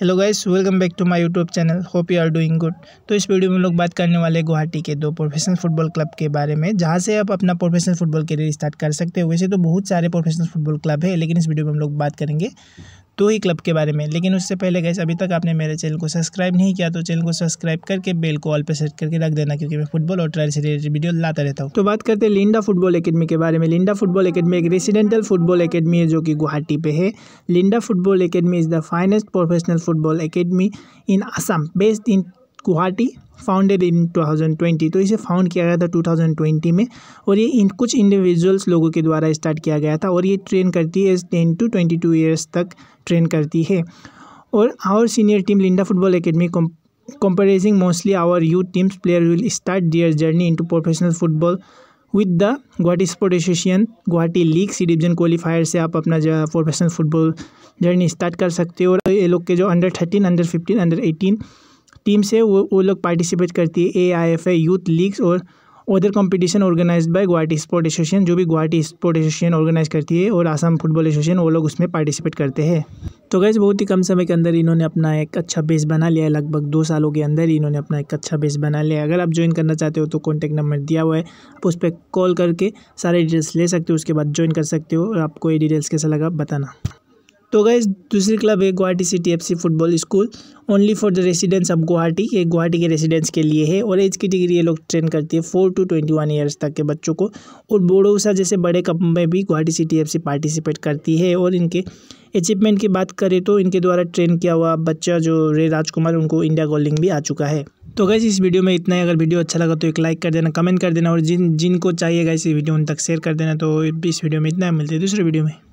hello guys welcome back to my YouTube channel hope you are doing good तो इस video में हम लोग बात करने वाले गुवाहाटी के दो प्रोफेशनल फुटबॉल क्लब के बारे में जहां से आप अपना प्रोफेशनल फुटबॉल करियर स्टार्ट कर सकते हो वैसे तो बहुत सारे प्रोफेशनल फुटबॉल क्लब है लेकिन इस वीडियो में हम लोग बात करेंगे दो ही क्लब के बारे में लेकिन उससे पहले गैस अभी तक आपने मेरे चैनल को सब्सक्राइब नहीं किया तो चैनल को सब्सक्राइब करके बेल को ऑल पर सेट करके रख देना क्योंकि मैं फुटबॉल और ट्रायल से रिलेटेड वीडियो लाता रहता हूँ तो बात करते हैं लिंडा फुटबॉल अकेडमी के बारे में लिंडा फुटबॉल अकेडमी एक रेसिडेंटल फुटबॉल अकेडमी है जो कि गुवाहाटी पे है Linda football academy is the finest professional football academy in Assam based in Guwahati founded in 2020 तो इसे फाउंड किया गया था 2020 में और ये इन कुछ इंडिविजुअल्स लोगों के द्वारा स्टार्ट किया गया था और ये ट्रेन करती है ten to twenty two years तक ट्रेन करती है और our senior team Linda football academy comprising mostly our youth teams player will start their journey in professional football with the Guwahati sport association Guwahati league C division qualifier से आप अपना जो professional football journey start कर सकते हो और ये लोग के जो under thirteen under fifteen under eighteen teams है वो वो लोग पार्टिसिपेट करती है A I F I youth leagues और other competition organize by Guwahati sport association जो भी गुवाहाटी स्पोर्ट एसोसिएशन ऑर्गेनाइज करती है और आसाम फुटबॉल एसोसिएशन वो लोग उसमें पार्टिसिपेट करते हैं तो गैस बहुत ही कम समय के अंदर इन्होंने अपना एक अच्छा बेस बना लिया है लगभग दो सालों के अंदर इन्होंने अपना एक अच्छा बेस बना लिया है अगर आप ज्वाइन करना चाहते हो तो कॉन्टैक्ट नंबर दिया हुआ है आप उस पर कॉल करके सारे डिटेल्स ले सकते हो उसके बाद ज्वाइन कर सकते हो और आपको ये डिटेल्स कैसा लगा बताना तो गए दूसरी क्लब है Guwahati city FC football school only for the residents of Guwahati ये गुवाहाटी के रेसिडेंट्स के लिए है और एज डिग्री ये लोग ट्रेन करती है four to twenty one years तक के बच्चों को और बोडोसा जैसे बड़े कप में भी गुवाहाटी सिटी एफ पार्टिसिपेट करती है और इनके अचीवमेंट की बात करें तो इनके द्वारा ट्रेन किया हुआ बच्चा जो रे राजकुमार उनको इंडिया गोलिंग भी आ चुका है तो गैस इस वीडियो में इतना ही अगर वीडियो अच्छा लगा तो एक लाइक कर देना कमेंट कर देना और जिन जिनको चाहिए गैस ये वीडियो उन तक शेयर कर देना तो इस वीडियो में इतना मिलते हैं दूसरे वीडियो में